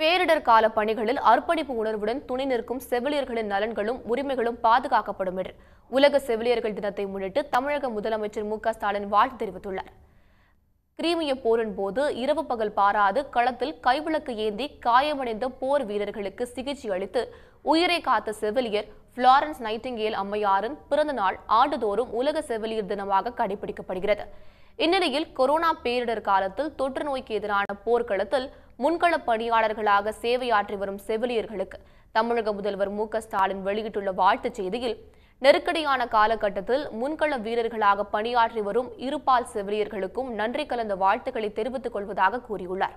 பேரிடர் கால பணிகளில் அர்ப்பணிப்பு உணர்வுடன் துணை நிற்கும் செவிலியர்களின் நலன்களும் உரிமைகளும் பாதுகாக்கப்படும் என்று உலக செவிலியர்கள் தினத்தை முன்னிட்டு தமிழக முதலமைச்சர் மு ஸ்டாலின் வாழ்த்து தெரிவித்துள்ளார் கிரீமிய போரின் போது இரவு பகல் பாராது களத்தில் கைவிளக்கு ஏந்தி காயமடைந்த போர் வீரர்களுக்கு சிகிச்சை அளித்து உயிரை காத்த செவிலியர் ஃப்ளாரன்ஸ் நைட்டிங்கேல் அம்மையாரின் பிறந்த நாள் ஆண்டுதோறும் உலக செவிலியர் தினமாக கடைபிடிக்கப்படுகிறது இந்நிலையில் கொரோனா பேரிடர் காலத்தில் தொற்று நோய்க்கு எதிரான போர்க்களத்தில் முன்களப் பணியாளர்களாக சேவையாற்றி வரும் செவிலியர்களுக்கு தமிழக முதல்வர் மு ஸ்டாலின் வெளியிட்டுள்ள வாழ்த்துச் செய்தியில் நெருக்கடியான காலகட்டத்தில் முன்கள வீரர்களாக பணியாற்றி வரும் இருபால் செவிலியர்களுக்கும் நன்றி கலந்த வாழ்த்துக்களை தெரிவித்துக் கொள்வதாக கூறியுள்ளார்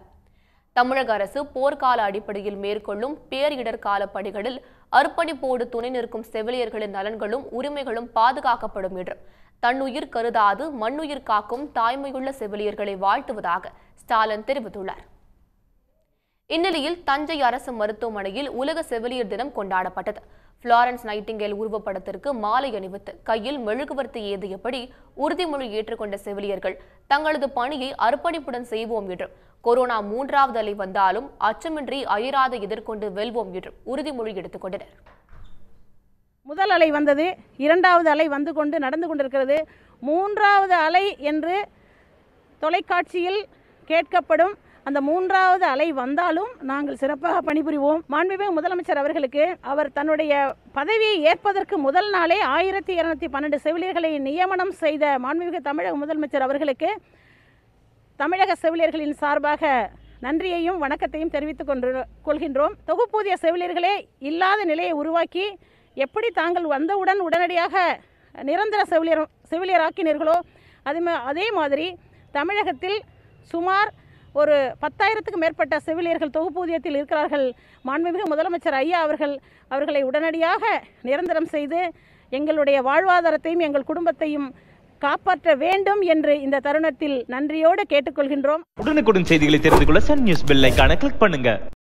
தமிழக அரசு போர்க்கால அடிப்படையில் மேற்கொள்ளும் பேரிடர் கால பணிகளில் அர்ப்பணிப்போடு துணை நிற்கும் செவிலியர்களின் நலன்களும் உரிமைகளும் பாதுகாக்கப்படும் என்று தன்னுயிர் கருதாது மண்ணுயிர் காக்கும் தாய்மையுள்ள செவிலியர்களை வாழ்த்துவதாக ஸ்டாலின் தெரிவித்துள்ளார் இந்நிலையில் தஞ்சை அரசு மருத்துவமனையில் உலக செவிலியர் தினம் கொண்டாடப்பட்டது பிளாரன்ஸ் நைட்டிங்கேல் உருவப்படத்திற்கு மாலை அணிவித்து கையில் மெழுகுவர்த்தி ஏந்தியபடி உறுதிமொழி ஏற்றுக்கொண்ட செவிலியர்கள் தங்களது பணியை அர்ப்பணிப்புடன் செய்வோம் என்றும் கொரோனா மூன்றாவது அலை வந்தாலும் அச்சமின்றி அயராத எதிர்கொண்டு வெல்வோம் என்றும் உறுதிமொழி எடுத்துக் கொண்டனர் முதல் அலை வந்தது இரண்டாவது அலை வந்து கொண்டு நடந்து கொண்டிருக்கிறது மூன்றாவது அலை என்று தொலைக்காட்சியில் கேட்கப்படும் அந்த மூன்றாவது அலை வந்தாலும் நாங்கள் சிறப்பாக பணிபுரிவோம் மாண்புமிகு முதலமைச்சர் அவர்களுக்கு அவர் தன்னுடைய பதவியை ஏற்பதற்கு முதல் நாளே ஆயிரத்தி இருநூத்தி பன்னெண்டு செவிலியர்களை நியமனம் செய்த மாண்புமிகு தமிழக முதலமைச்சர் அவர்களுக்கு தமிழக செவிலியர்களின் சார்பாக நன்றியையும் வணக்கத்தையும் தெரிவித்துக் கொண்டு கொள்கின்றோம் தொகுப்பூதிய செவிலியர்களே இல்லாத நிலையை உருவாக்கி எப்படி தாங்கள் வந்தவுடன் உடனடியாக நிரந்தர செவிலியர் செவிலியராக்கினீர்களோ அது அதே மாதிரி தமிழகத்தில் சுமார் ஒரு பத்தாயிரத்துக்கு மேற்பட்ட செவிலியர்கள் தொகுப்பூதியத்தில் இருக்கிறார்கள் மாண்புமிகு முதலமைச்சர் ஐயா அவர்கள் அவர்களை உடனடியாக நிரந்தரம் செய்து எங்களுடைய வாழ்வாதாரத்தையும் எங்கள் குடும்பத்தையும் காப்பாற்ற வேண்டும் என்று இந்த தருணத்தில் நன்றியோடு கேட்டுக்கொள்கின்றோம் உடனுக்குடன் செய்திகளை தெரிந்து கொள்ள சன் நியூஸ் பெல் கிளிக் பண்ணுங்க